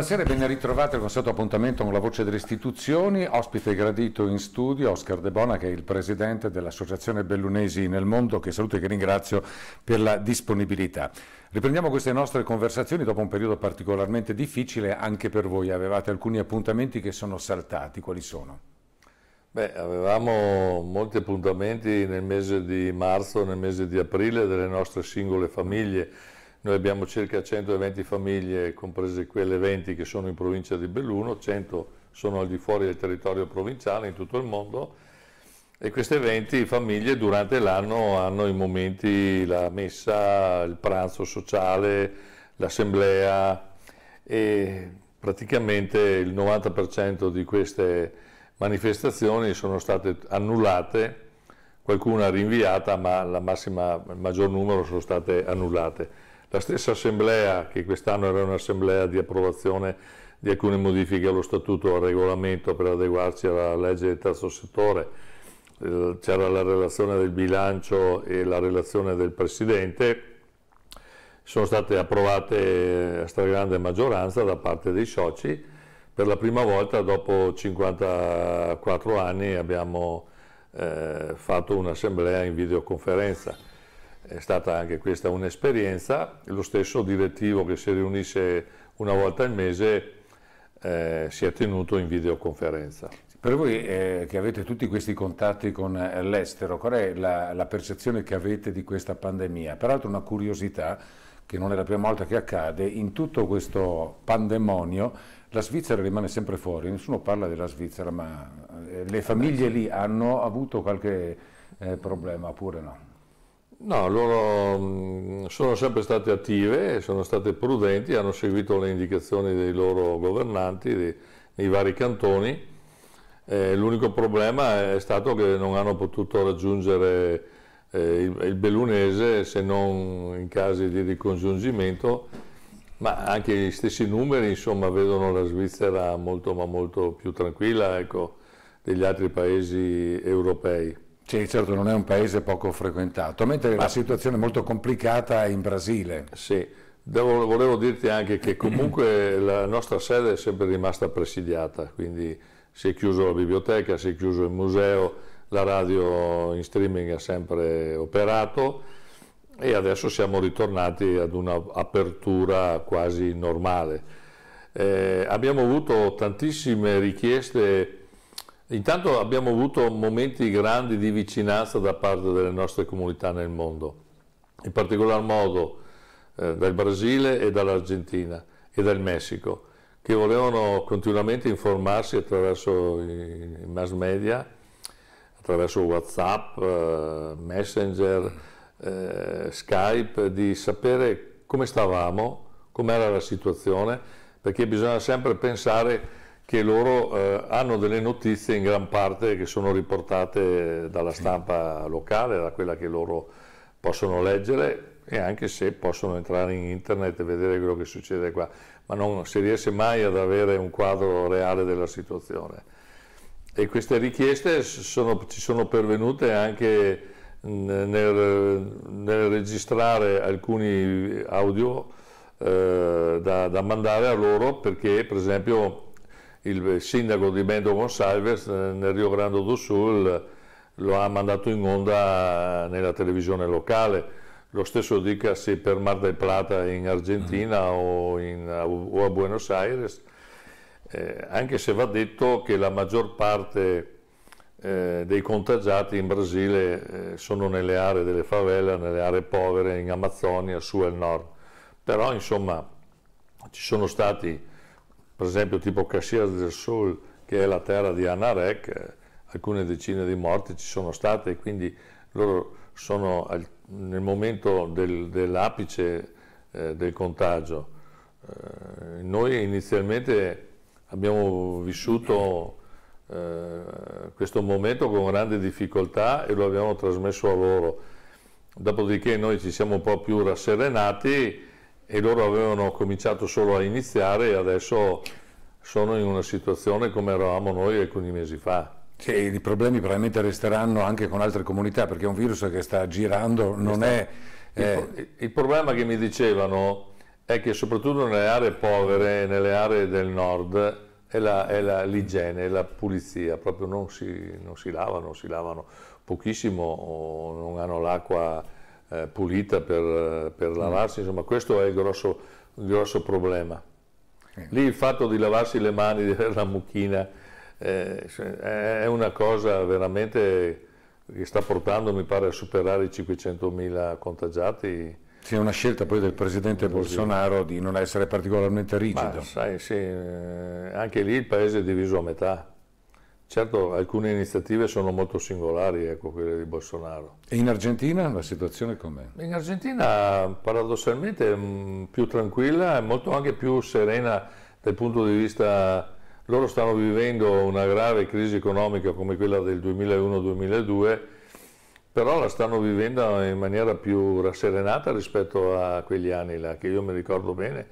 Buonasera e ben ritrovati al consueto appuntamento con la voce delle istituzioni. Ospite gradito in studio Oscar De Bona che è il presidente dell'Associazione Bellunesi nel Mondo che saluto e che ringrazio per la disponibilità. Riprendiamo queste nostre conversazioni dopo un periodo particolarmente difficile anche per voi. Avevate alcuni appuntamenti che sono saltati, quali sono? Beh, avevamo molti appuntamenti nel mese di marzo, nel mese di aprile delle nostre singole famiglie noi abbiamo circa 120 famiglie, comprese quelle 20 che sono in provincia di Belluno, 100 sono al di fuori del territorio provinciale in tutto il mondo e queste 20 famiglie durante l'anno hanno i momenti, la messa, il pranzo sociale, l'assemblea e praticamente il 90% di queste manifestazioni sono state annullate, qualcuna rinviata ma la massima, il maggior numero sono state annullate. La stessa assemblea, che quest'anno era un'assemblea di approvazione di alcune modifiche allo statuto, al regolamento per adeguarci alla legge del terzo settore, eh, c'era la relazione del bilancio e la relazione del Presidente, sono state approvate a stragrande maggioranza da parte dei soci. Per la prima volta dopo 54 anni abbiamo eh, fatto un'assemblea in videoconferenza è stata anche questa un'esperienza, lo stesso direttivo che si riunisce una volta al mese eh, si è tenuto in videoconferenza. Per voi eh, che avete tutti questi contatti con eh, l'estero, qual è la, la percezione che avete di questa pandemia? Peraltro una curiosità, che non è la prima volta che accade, in tutto questo pandemonio la Svizzera rimane sempre fuori, nessuno parla della Svizzera, ma eh, le ah, famiglie lì hanno avuto qualche eh, problema oppure no? No, loro mh, mm, sono sempre state attive, sono state prudenti, hanno seguito le indicazioni dei loro governanti dei, nei vari cantoni. Eh, l'unico problema è stato che non hanno potuto raggiungere eh, il, il Bellunese se non in casi di ricongiungimento, ma anche gli stessi numeri insomma, vedono la Svizzera molto ma molto più tranquilla ecco, degli altri paesi europei. Sì, certo, non è un paese poco frequentato, mentre Ma... la situazione è molto complicata in Brasile. Sì, Devo, volevo dirti anche che comunque la nostra sede è sempre rimasta presidiata, quindi si è chiuso la biblioteca, si è chiuso il museo, la radio in streaming ha sempre operato e adesso siamo ritornati ad un'apertura quasi normale. Eh, abbiamo avuto tantissime richieste Intanto abbiamo avuto momenti grandi di vicinanza da parte delle nostre comunità nel mondo, in particolar modo eh, dal Brasile e dall'Argentina e dal Messico, che volevano continuamente informarsi attraverso i, i mass media, attraverso Whatsapp, eh, Messenger, eh, Skype, di sapere come stavamo, com'era la situazione, perché bisogna sempre pensare che loro eh, hanno delle notizie in gran parte che sono riportate dalla stampa locale, da quella che loro possono leggere e anche se possono entrare in internet e vedere quello che succede qua, ma non si riesce mai ad avere un quadro reale della situazione. E queste richieste sono, ci sono pervenute anche nel, nel registrare alcuni audio eh, da, da mandare a loro perché per esempio il sindaco di Bento Gonsalves eh, nel Rio Grande do Sul lo ha mandato in onda nella televisione locale. Lo stesso dicasi per Mar del Plata in Argentina mm. o, in, o, a Buenos Aires, eh, anche se va detto che la maggior parte eh, dei contagiati in Brasile eh, sono nelle aree delle favela, nelle aree povere, in Amazzonia, su e nord. Però insomma ci sono stati per esempio tipo Cassias del Sol, che è la terra di Anarek, alcune decine di morti ci sono state, e quindi loro sono al, nel momento del, dell'apice eh, del contagio. Eh, noi inizialmente abbiamo vissuto eh, questo momento con grande difficoltà e lo abbiamo trasmesso a loro. Dopodiché noi ci siamo un po' più rasserenati e loro avevano cominciato solo a iniziare e adesso sono in una situazione come eravamo noi alcuni mesi fa. Che i problemi probabilmente resteranno anche con altre comunità perché è un virus che sta girando, non è... Eh... Il, il problema che mi dicevano è che soprattutto nelle aree povere, nelle aree del nord, è, la, è la, l'igiene, è la pulizia, proprio non si, non si lavano, si lavano pochissimo, non hanno l'acqua eh, pulita per, per lavarsi, mm. insomma questo è il grosso, il grosso, problema. Eh. Lì il fatto di lavarsi le mani, di avere la mucchina, eh, è una cosa veramente che sta portando, mi pare, a superare i 500.000 contagiati. Sì, è una scelta poi del presidente Bolsonaro di non essere particolarmente rigido. Ma, sai, sì, eh, anche lì il paese è diviso a metà. Certo, alcune iniziative sono molto singolari, ecco, quelle di Bolsonaro. E in Argentina la situazione com'è? In Argentina paradossalmente è mm, più tranquilla e molto anche più serena dal punto di vista... Loro stanno vivendo una grave crisi economica come quella del 2001-2002, però la stanno vivendo in maniera più rasserenata rispetto a quegli anni là, che io mi ricordo bene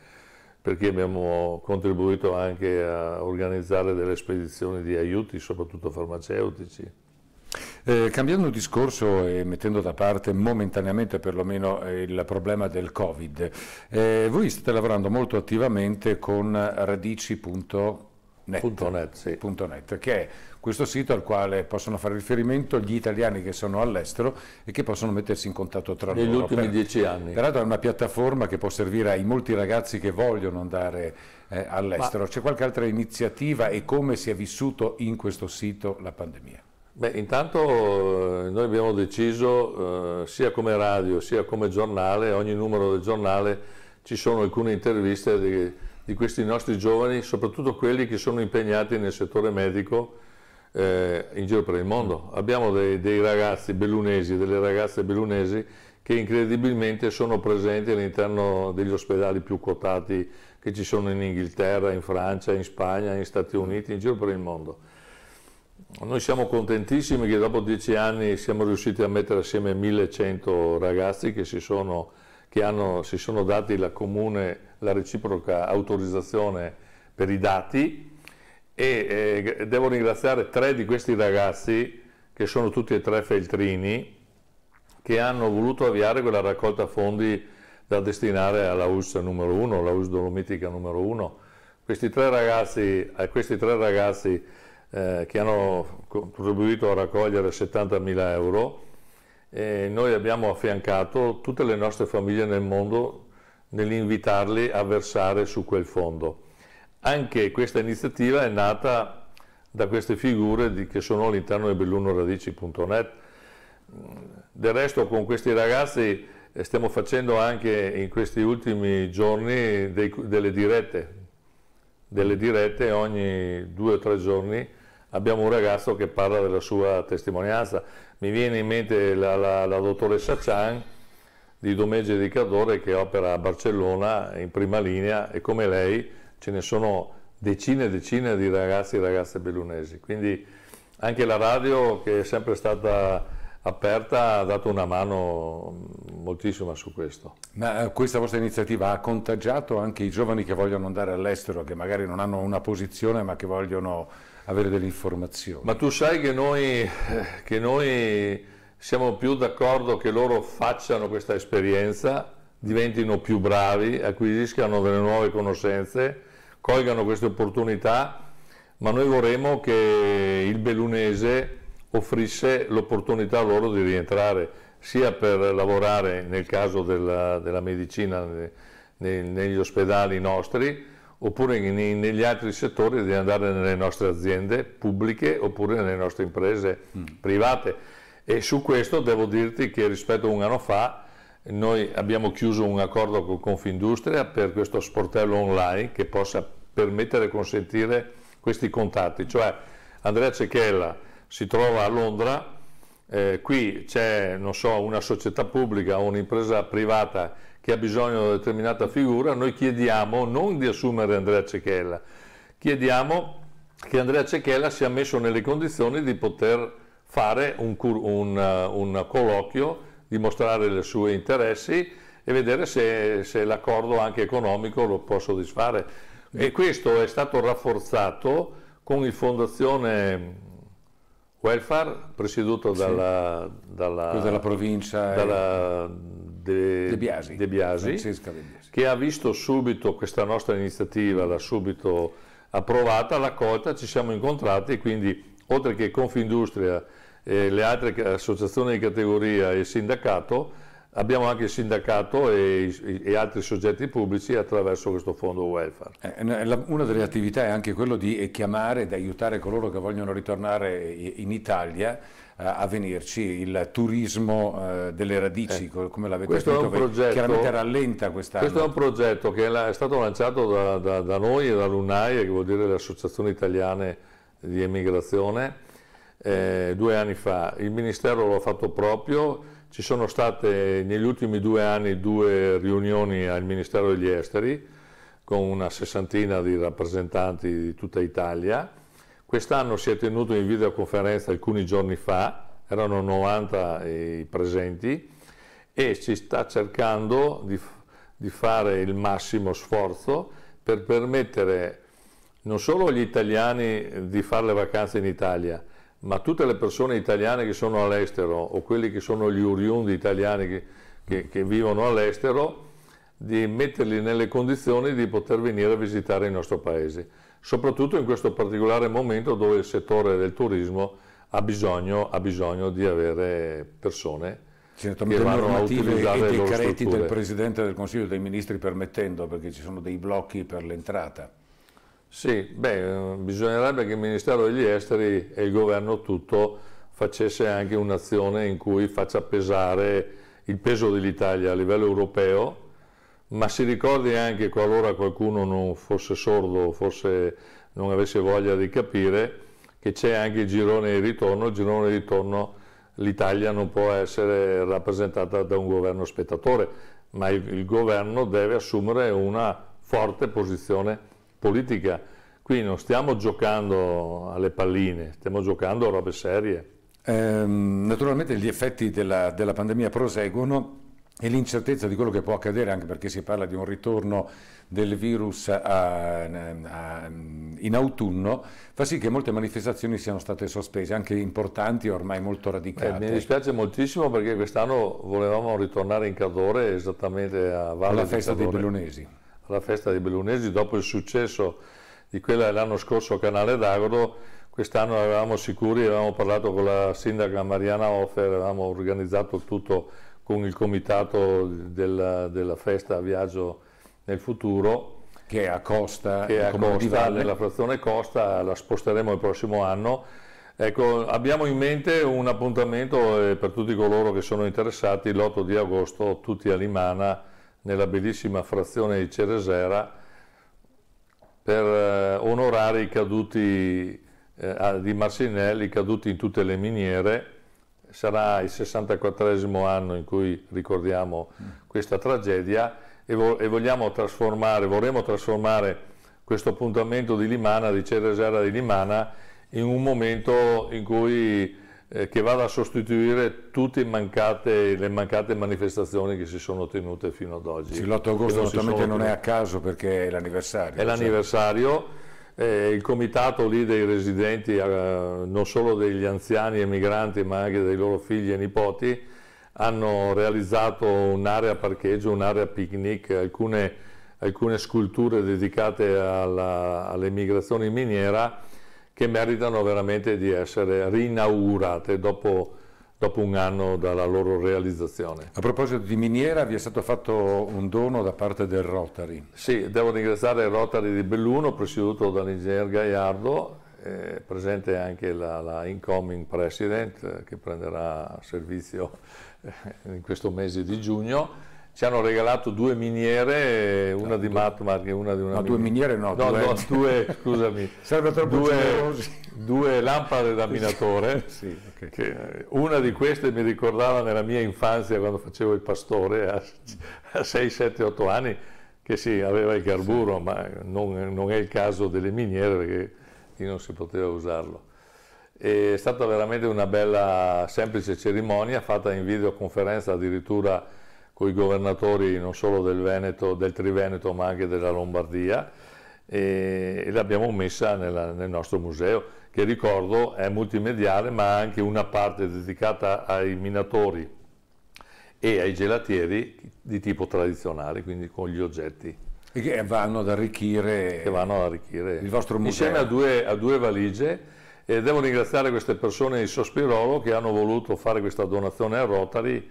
perché abbiamo contribuito anche a organizzare delle spedizioni di aiuti, soprattutto farmaceutici. Eh, cambiando discorso e mettendo da parte momentaneamente perlomeno eh, il problema del Covid, eh, voi state lavorando molto attivamente con radici.com Net, punto net, sì. punto net, che è questo sito al quale possono fare riferimento gli italiani che sono all'estero e che possono mettersi in contatto tra Negli loro. Negli ultimi per, dieci anni. Peraltro è una piattaforma che può servire ai molti ragazzi che vogliono andare eh, all'estero. C'è qualche altra iniziativa e come si è vissuto in questo sito la pandemia? Beh, intanto eh, noi abbiamo deciso, eh, sia come radio sia come giornale, ogni numero del giornale ci sono alcune interviste di, di questi nostri giovani, soprattutto quelli che sono impegnati nel settore medico eh, in giro per il mondo. Abbiamo dei, dei, ragazzi bellunesi, delle ragazze bellunesi che incredibilmente sono presenti all'interno degli ospedali più quotati che ci sono in Inghilterra, in Francia, in Spagna, negli Stati Uniti, in giro per il mondo. Noi siamo contentissimi che dopo dieci anni siamo riusciti a mettere assieme 1100 ragazzi che si sono che hanno, si sono dati la comune, la reciproca autorizzazione per i dati e eh, devo ringraziare tre di questi ragazzi che sono tutti e tre feltrini che hanno voluto avviare quella raccolta fondi da destinare alla US numero 1, la US Dolomitica numero 1. Questi tre ragazzi, a questi tre ragazzi eh, che hanno contribuito a raccogliere 70.000 euro eh, noi abbiamo affiancato tutte le nostre famiglie nel mondo nell'invitarli a versare su quel fondo. Anche questa iniziativa è nata da queste figure di, che sono all'interno di bellunoradici.net. Del resto con questi ragazzi eh, stiamo facendo anche in questi ultimi giorni dei, delle dirette, delle dirette ogni due o tre giorni abbiamo un ragazzo che parla della sua testimonianza. Mi viene in mente la, la, la dottoressa Chan di Domegge di Cadore che opera a Barcellona in prima linea e come lei ce ne sono decine e decine di ragazzi e ragazze bellunesi. Quindi anche la radio che è sempre stata aperta ha dato una mano moltissima su questo. Ma eh, questa vostra iniziativa ha contagiato anche i giovani che vogliono andare all'estero, che magari non hanno una posizione ma che vogliono avere delle informazioni. Ma tu sai che noi, che noi siamo più d'accordo che loro facciano questa esperienza, diventino più bravi, acquisiscano delle nuove conoscenze, colgano queste opportunità, ma noi vorremmo che il belunese offrisse l'opportunità loro di rientrare sia per lavorare nel caso della, della medicina ne, negli ospedali nostri, oppure in, negli altri settori di andare nelle nostre aziende pubbliche oppure nelle nostre imprese mm. private. E su questo devo dirti che rispetto a un anno fa noi abbiamo chiuso un accordo con Confindustria per questo sportello online che possa permettere e consentire questi contatti. Cioè Andrea Cecchella si trova a Londra, eh, qui c'è so, una società pubblica o un'impresa privata che ha bisogno di una determinata figura, noi chiediamo non di assumere Andrea Cecchella, chiediamo che Andrea Cecchella sia messo nelle condizioni di poter fare un, un, uh, un colloquio, dimostrare i suoi interessi e vedere se, se l'accordo anche economico lo può soddisfare. E questo è stato rafforzato con il Fondazione Welfare, presieduto dalla, sì. dalla, dalla provincia dalla, De, De, Biasi, De, Biasi, De, Biasi, che ha visto subito questa nostra iniziativa, l'ha subito approvata, l'ha accolta, ci siamo incontrati e quindi oltre che Confindustria, eh, le altre associazioni di categoria e il sindacato, Abbiamo anche il sindacato e, e, altri soggetti pubblici attraverso questo fondo welfare. Eh, eh, una delle attività è anche quello di eh, chiamare ed aiutare coloro che vogliono ritornare in Italia a venirci, il turismo delle radici, eh, come l'avete questo detto, progetto, chiaramente rallenta quest'anno. Questo è un progetto che è stato lanciato da, da, da noi e dall'UNAIE, che vuol dire le associazioni italiane di emigrazione, eh, due anni fa. Il Ministero l'ha fatto proprio ci sono state negli ultimi due anni due riunioni al Ministero degli Esteri con una sessantina di rappresentanti di tutta Italia. Quest'anno si è tenuto in videoconferenza alcuni giorni fa, erano 90 i presenti e si sta cercando di, di fare il massimo sforzo per permettere non solo agli italiani di fare le vacanze in Italia, ma tutte le persone italiane che sono all'estero o quelli che sono gli oriundi italiani che, che, che vivono all'estero, di metterli nelle condizioni di poter venire a visitare il nostro paese, soprattutto in questo particolare momento dove il settore del turismo ha bisogno, ha bisogno di avere persone Certamente le normative e i decreti del Presidente del Consiglio dei Ministri permettendo, perché ci sono dei blocchi per l'entrata. Sì, beh, bisognerebbe che il Ministero degli Esteri e il governo tutto facesse anche un'azione in cui faccia pesare il peso dell'Italia a livello europeo, ma si ricordi anche qualora qualcuno non fosse sordo, forse non avesse voglia di capire, che c'è anche il girone di ritorno, il girone di ritorno l'Italia non può essere rappresentata da un governo spettatore, ma il, il governo deve assumere una forte posizione politica, qui non stiamo giocando alle palline, stiamo giocando a robe serie. Ehm, naturalmente gli effetti della, della pandemia proseguono e l'incertezza di quello che può accadere, anche perché si parla di un ritorno del virus a, a, in autunno, fa sì che molte manifestazioni siano state sospese, anche importanti e ormai molto radicate. Eh, mi dispiace moltissimo perché quest'anno volevamo ritornare in Cadore esattamente a Valle Alla festa dei Bellunesi alla festa dei Bellunesi dopo il successo di quella dell'anno scorso a Canale d'Agro, quest'anno eravamo sicuri, avevamo parlato con la sindaca Mariana Offer, avevamo organizzato tutto con il comitato della, della festa Viaggio nel futuro. Che a Costa, che a Costa nella frazione Costa, la sposteremo il prossimo anno. Ecco, abbiamo in mente un appuntamento eh, per tutti coloro che sono interessati l'8 di agosto, tutti a Limana, nella bellissima frazione di Ceresera per eh, onorare i caduti eh, di Marcinelli, caduti in tutte le miniere. Sarà il 64 anno in cui ricordiamo questa tragedia e, vo e vogliamo trasformare, vorremmo trasformare questo appuntamento di Limana, di Ceresera di Limana, in un momento in cui eh, che vada a sostituire tutte mancate, le mancate manifestazioni che si sono tenute fino ad oggi. Sì, L'8 agosto naturalmente non è a caso perché è l'anniversario. È l'anniversario. Eh, il comitato lì dei residenti, eh, non solo degli anziani emigranti ma anche dei loro figli e nipoti, hanno realizzato un'area parcheggio, un'area picnic, alcune, alcune, sculture dedicate alla, all'emigrazione in miniera che meritano veramente di essere rinaugurate dopo, dopo, un anno dalla loro realizzazione. A proposito di miniera, vi è stato fatto un dono da parte del Rotary. Sì, devo ringraziare il Rotary di Belluno, presieduto dall'ingegner Gaiardo, eh, presente anche la, la incoming president eh, che prenderà servizio eh, in questo mese di giugno ci hanno regalato due miniere, una no, di Matmark e una di una... No, miniera. due miniere no, no due... No, due scusami, Serve troppo due, due lampade da minatore, sì, okay. che, eh, una di queste mi ricordava nella mia infanzia quando facevo il pastore a, a 6, 7, 8 anni, che sì, aveva il carburo, sì. ma non, non, è il caso delle miniere perché lì non si poteva usarlo. E è stata veramente una bella, semplice cerimonia fatta in videoconferenza addirittura con i governatori non solo del Veneto, del Triveneto ma anche della Lombardia e, e l'abbiamo messa nella, nel nostro museo che ricordo è multimediale ma anche una parte dedicata ai minatori e ai gelatieri di tipo tradizionale, quindi con gli oggetti. E che vanno ad arricchire, vanno ad arricchire il vostro museo. Insieme a due, a due valigie e devo ringraziare queste persone di Sospirolo che hanno voluto fare questa donazione a Rotary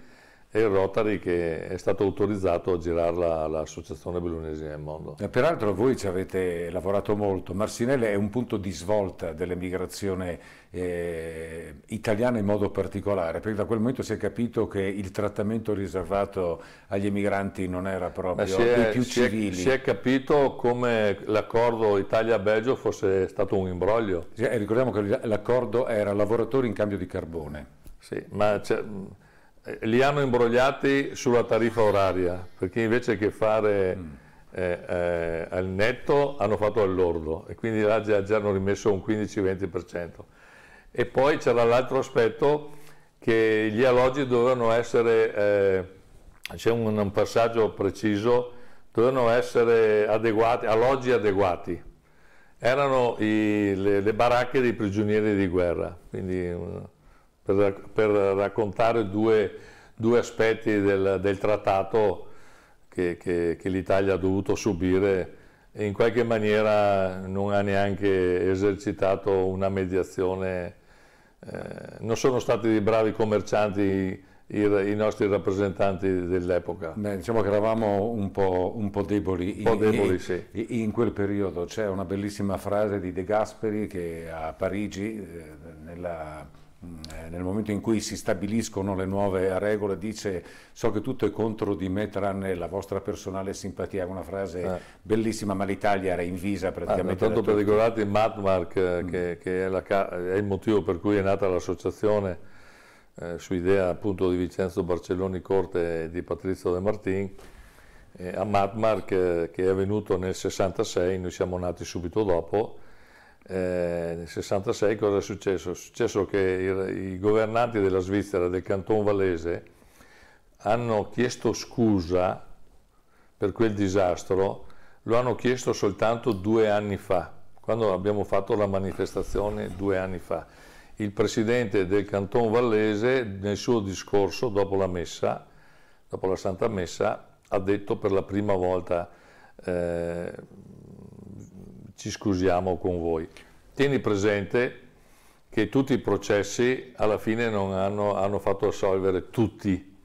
e il Rotary che è stato autorizzato a girarla all'Associazione Bellunesi nel mondo. E eh, peraltro voi ci avete lavorato molto, Marsinelle è un punto di svolta dell'emigrazione eh, italiana in modo particolare, perché da quel momento si è capito che il trattamento riservato agli emigranti non era proprio è, più si civili. È, si è capito come l'accordo Italia-Belgio fosse stato un imbroglio. Sì, ricordiamo che l'accordo era lavoratori in cambio di carbone. Sì, ma... C'è, eh, li hanno imbrogliati sulla tariffa oraria, perché invece che fare mm. eh, eh, al netto hanno fatto all'ordo e quindi là già, già hanno rimesso un 15-20%. E poi c'era l'altro aspetto che gli alloggi dovevano essere, eh, c'è un, un, passaggio preciso, dovevano essere adeguati, alloggi adeguati. Erano i, le, le, baracche dei prigionieri di guerra, quindi, eh, per, per raccontare due, due aspetti del, del, trattato che, che, che l'Italia ha dovuto subire e in qualche maniera non ha neanche esercitato una mediazione. Eh, non sono stati dei bravi commercianti i, i nostri rappresentanti dell'epoca. diciamo che eravamo un po', un po deboli, un po deboli in, sì. in, quel periodo. C'è una bellissima frase di De Gasperi che a Parigi, eh, nella eh, nel momento in cui si stabiliscono le nuove regole dice so che tutto è contro di me tranne la vostra personale simpatia, una frase eh. bellissima ma l'Italia era invisa praticamente. Ah, tanto per ricordarti Matmark eh, mm. che, che è, la, è, il motivo per cui è nata l'associazione eh, su idea appunto di Vincenzo Barcelloni Corte e di Patrizio De Martin eh, a Matmark eh, che è venuto nel 66, noi siamo nati subito dopo eh, nel 66 cosa è successo? È successo che i, i governanti della Svizzera, del canton Valese, hanno chiesto scusa per quel disastro, lo hanno chiesto soltanto due anni fa, quando abbiamo fatto la manifestazione due anni fa. Il presidente del canton Vallese nel suo discorso dopo la messa, dopo la Santa Messa, ha detto per la prima volta eh, ci scusiamo con voi. Tieni presente che tutti i processi alla fine non hanno, hanno fatto assolvere tutti.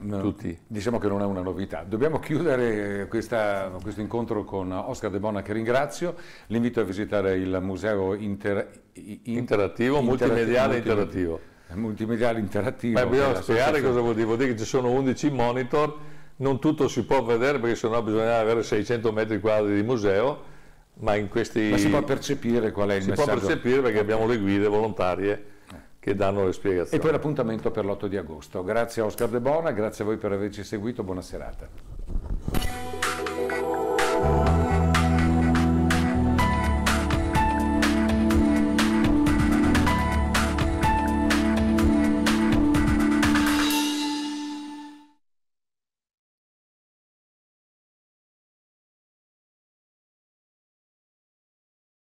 No, tutti. Diciamo che non è una novità. Dobbiamo chiudere eh, questa, questo incontro con Oscar De Bona che ringrazio. L'invito a visitare il museo inter, in, interattivo, interattivo, multimediale interattivo. Multimediale interattivo. Ma bisogna spiegare cosa vuol dire. Vuol dire che ci sono 11 monitor, non tutto si può vedere perché sennò bisogna avere 600 metri quadri di museo ma, questi... ma si può percepire qual è il si messaggio? Si può percepire perché abbiamo le guide volontarie eh. che danno le spiegazioni. E poi l'appuntamento per l'8 di agosto. Grazie a Oscar De Bona, grazie a voi per averci seguito, buona serata.